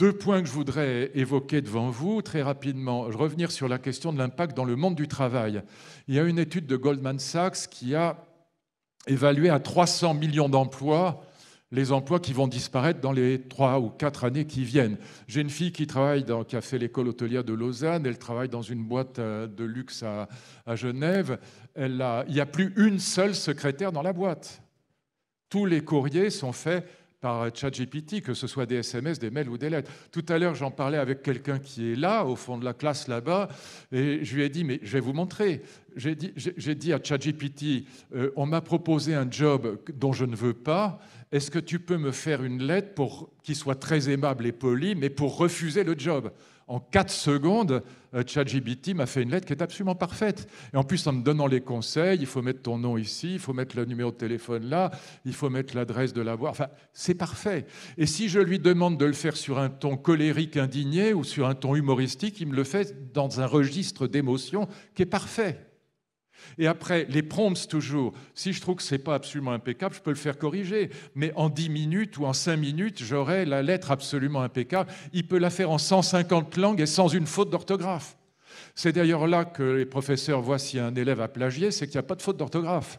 Deux points que je voudrais évoquer devant vous très rapidement. Je revenir sur la question de l'impact dans le monde du travail. Il y a une étude de Goldman Sachs qui a évalué à 300 millions d'emplois les emplois qui vont disparaître dans les trois ou quatre années qui viennent. J'ai une fille qui travaille, qui a fait l'école hôtelière de Lausanne, elle travaille dans une boîte euh, de luxe à, Genève. il n'y a plus une seule secrétaire dans la boîte. Tous les courriers sont faits par ChatGPT, que ce soit des SMS, des mails ou des lettres. Tout à l'heure, j'en parlais avec quelqu'un qui est là, au fond de la classe là-bas, et je lui ai dit, mais je vais vous montrer. J'ai dit, à ChatGPT, euh, on m'a proposé un job dont je ne veux pas, est-ce que tu peux me faire une lettre pour, qui soit très aimable et polie, mais pour refuser le job en 4 secondes, euh, ChatGPT m'a fait une lettre qui est absolument parfaite. Et en plus, en me donnant les conseils, il faut mettre ton nom ici, il faut mettre le numéro de téléphone là, il faut mettre l'adresse de la voix. Enfin, c'est parfait. Et si je lui demande de le faire sur un ton colérique, indigné ou sur un ton humoristique, il me le fait dans un registre d'émotion qui est parfait. Et après, les prompts toujours. Si je trouve que ce n'est pas absolument impeccable, je peux le faire corriger. Mais en 10 minutes ou en 5 minutes, j'aurai la lettre absolument impeccable. Il peut la faire en 150 langues et sans une faute d'orthographe. C'est d'ailleurs là que les professeurs voient si un élève a plagié, c'est qu'il n'y a pas de faute d'orthographe.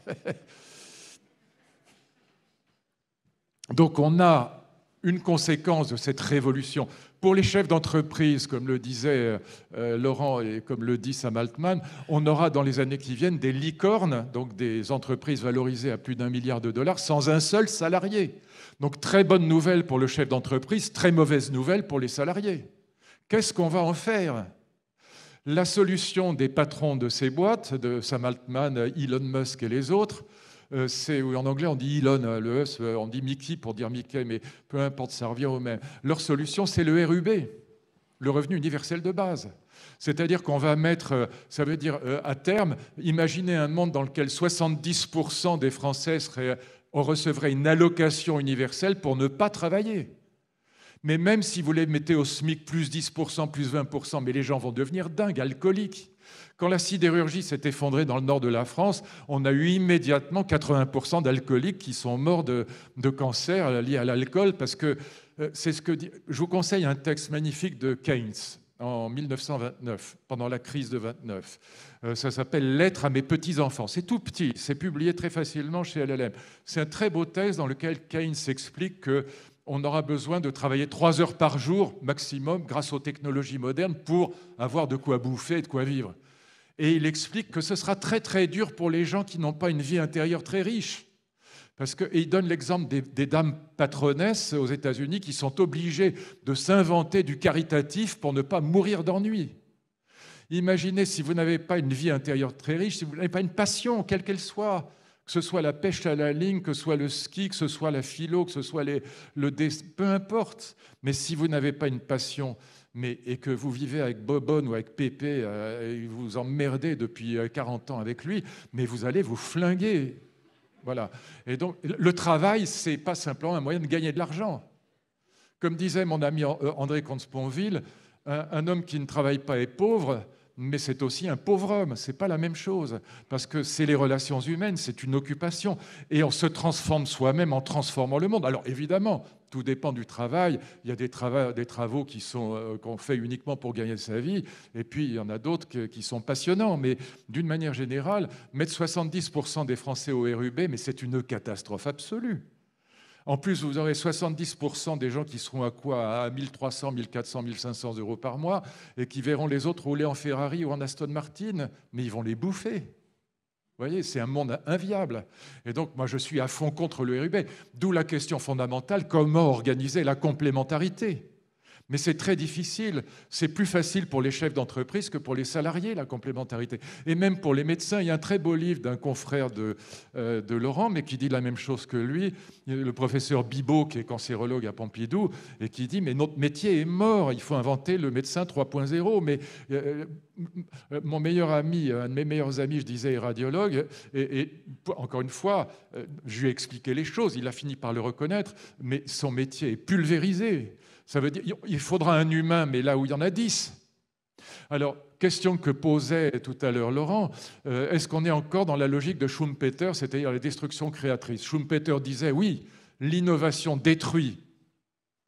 Donc on a une conséquence de cette révolution. Pour les chefs d'entreprise, comme le disait euh, Laurent et comme le dit Sam Altman, on aura dans les années qui viennent des licornes, donc des entreprises valorisées à plus d'un milliard de dollars, sans un seul salarié. Donc très bonne nouvelle pour le chef d'entreprise, très mauvaise nouvelle pour les salariés. Qu'est-ce qu'on va en faire La solution des patrons de ces boîtes, de Sam Altman, Elon Musk et les autres, euh, c'est, en anglais on dit Elon, euh, le euh, on dit Mickey pour dire Mickey, mais peu importe, ça revient au même. Leur solution, c'est le RUB, le revenu universel de base. C'est-à-dire qu'on va mettre, ça veut dire à terme, imaginez un monde dans lequel 70% des Français recevraient recevrait une allocation universelle pour ne pas travailler. Mais même si vous les mettez au SMIC plus 10%, plus 20%, mais les gens vont devenir dingues, alcooliques. Quand la sidérurgie s'est effondrée dans le nord de la France, on a eu immédiatement 80% d'alcooliques qui sont morts de, cancer lié à l'alcool, parce que euh, c'est ce que Je vous conseille un texte magnifique de Keynes en 1929, pendant la crise de 29. Euh, ça s'appelle Lettre à mes petits-enfants. C'est tout petit, c'est publié très facilement chez LLM. C'est un très beau texte dans lequel Keynes explique que on aura besoin de travailler trois heures par jour maximum grâce aux technologies modernes pour avoir de quoi bouffer et de quoi vivre. Et il explique que ce sera très très dur pour les gens qui n'ont pas une vie intérieure très riche. Parce que, et il donne l'exemple des, des, dames patronesses aux États-Unis qui sont obligées de s'inventer du caritatif pour ne pas mourir d'ennui. Imaginez si vous n'avez pas une vie intérieure très riche, si vous n'avez pas une passion, quelle qu'elle soit, que ce soit la pêche à la ligne, que ce soit le ski, que ce soit la philo, que ce soit le dessin, peu importe. Mais si vous n'avez pas une passion mais, et que vous vivez avec Bobonne ou avec Pépé, euh, et vous emmerdez depuis 40 euh, ans avec lui, mais vous allez vous flinguer. Voilà. Et donc, le travail, c'est pas simplement un moyen de gagner de l'argent. Comme disait mon ami euh, André comte un, homme qui ne travaille pas est pauvre, mais c'est aussi un pauvre homme, c'est pas la même chose, parce que c'est les relations humaines, c'est une occupation, et on se transforme soi-même en transformant le monde. Alors évidemment, tout dépend du travail, il y a des, travaux, qui sont, euh, qu'on fait uniquement pour gagner sa vie, et puis il y en a d'autres qui sont passionnants, mais d'une manière générale, mettre 70% des Français au RUB, mais c'est une catastrophe absolue. En plus, vous aurez 70% des gens qui seront à quoi À 1300, 1400, 1500 euros par mois et qui verront les autres rouler en Ferrari ou en Aston Martin, mais ils vont les bouffer. Vous voyez, c'est un monde inviable. Et donc, moi, je suis à fond contre le RUB. D'où la question fondamentale comment organiser la complémentarité mais c'est très difficile. C'est plus facile pour les chefs d'entreprise que pour les salariés, la complémentarité. Et même pour les médecins, il y a un très beau livre d'un confrère de, euh, de, Laurent, mais qui dit la même chose que lui, le professeur Bibot, qui est cancérologue à Pompidou, et qui dit, mais notre métier est mort, il faut inventer le médecin 3.0. Mais euh, euh, mon meilleur ami, euh, un de mes meilleurs amis, je disais, est radiologue, et, encore une fois, euh, je lui ai expliqué les choses, il a fini par le reconnaître, mais son métier est pulvérisé. Ça veut dire, il faudra un humain, mais là où il y en a dix. Alors, question que posait tout à l'heure Laurent, est-ce qu'on est encore dans la logique de Schumpeter, c'est-à-dire la destructions créatrices Schumpeter disait, oui, l'innovation détruit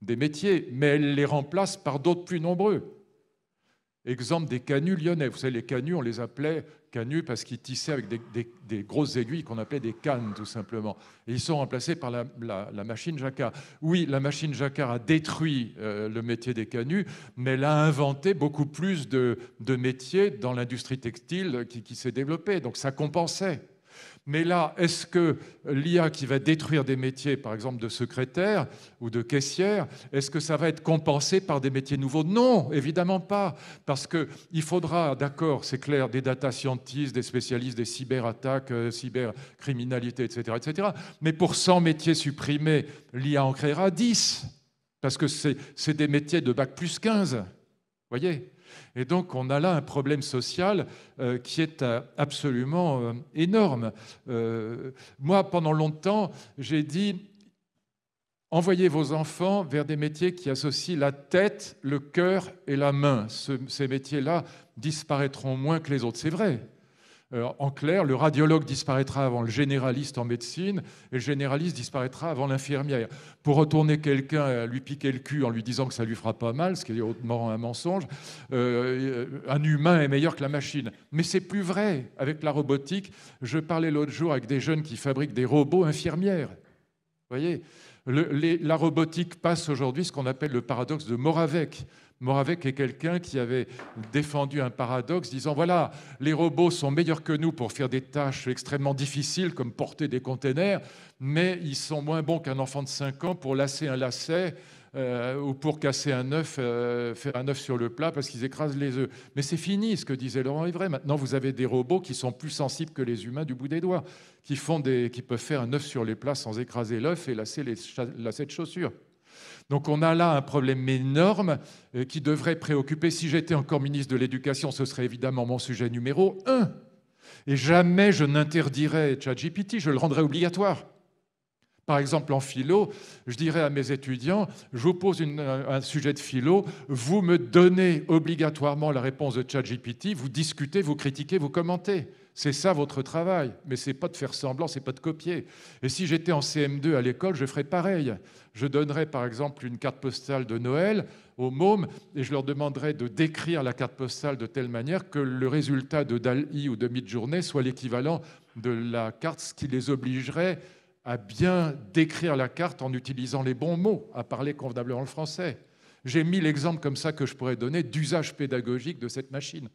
des métiers, mais elle les remplace par d'autres plus nombreux. Exemple des canuts lyonnais. Vous savez, les canuts, on les appelait canuts parce qu'ils tissaient avec des, grosses aiguilles qu'on appelait des cannes, tout simplement. ils sont remplacés par la, machine Jacquard. Oui, la machine Jacquard a détruit euh, le métier des canuts, mais elle a inventé beaucoup plus de, métiers dans l'industrie textile qui s'est développée. Donc ça compensait. Mais là, est-ce que l'IA qui va détruire des métiers, par exemple de secrétaire ou de caissière, est-ce que ça va être compensé par des métiers nouveaux Non, évidemment pas, parce qu'il faudra, d'accord, c'est clair, des data scientists, des spécialistes des cyberattaques, euh, cybercriminalité, etc., etc. Mais pour 100 métiers supprimés, l'IA en créera 10, parce que c'est des métiers de bac plus 15. Voyez et donc on a là un problème social euh, qui est euh, absolument euh, énorme. moi, pendant longtemps, j'ai dit, envoyez vos enfants vers des métiers qui associent la tête, le cœur et la main. ces métiers-là disparaîtront moins que les autres, c'est vrai. Euh, en clair, le radiologue disparaîtra avant le généraliste en médecine et le généraliste disparaîtra avant l'infirmière. Pour retourner quelqu'un, euh, lui piquer le cul en lui disant que ça lui fera pas mal, ce qui est hautement un mensonge, euh, un humain est meilleur que la machine. Mais c'est plus vrai avec la robotique. Je parlais l'autre jour avec des jeunes qui fabriquent des robots infirmières. voyez La robotique passe aujourd'hui ce qu'on appelle le paradoxe de Moravec Moravec est quelqu'un qui avait défendu un paradoxe disant voilà, les robots sont meilleurs que nous pour faire des tâches extrêmement difficiles comme porter des containers, mais ils sont moins bons qu'un enfant de 5 ans pour lasser un lacet euh, ou pour casser un œuf, euh, faire un œuf sur le plat parce qu'ils écrasent les œufs. Mais c'est fini, ce que disait Laurent vrai Maintenant, vous avez des robots qui sont plus sensibles que les humains du bout des doigts, qui, font des, qui peuvent faire un œuf sur les plats sans écraser l'œuf et lasser les lacets de chaussures. Donc on a là un problème énorme euh, qui devrait préoccuper. Si j'étais encore ministre de l'Éducation, ce serait évidemment mon sujet numéro un. Et jamais je n'interdirais ChatGPT, je le rendrais obligatoire. Par exemple, en philo, je dirais à mes étudiants, je vous pose un sujet de philo, vous me donnez obligatoirement la réponse de ChatGPT, vous discutez, vous critiquez, vous commentez. C'est ça votre travail, mais c'est pas de faire semblant, c'est pas de copier. Et si j'étais en CM2 à l'école, je ferais pareil. Je donnerais par exemple une carte postale de Noël aux mômes et je leur demanderais de décrire la carte postale de telle manière que le résultat de Dali ou de mid-journée soit l'équivalent de la carte, ce qui les obligerait à bien décrire la carte en utilisant les bons mots, à parler convenablement le français. J'ai mis l'exemple comme ça que je pourrais donner d'usage pédagogique de cette machine.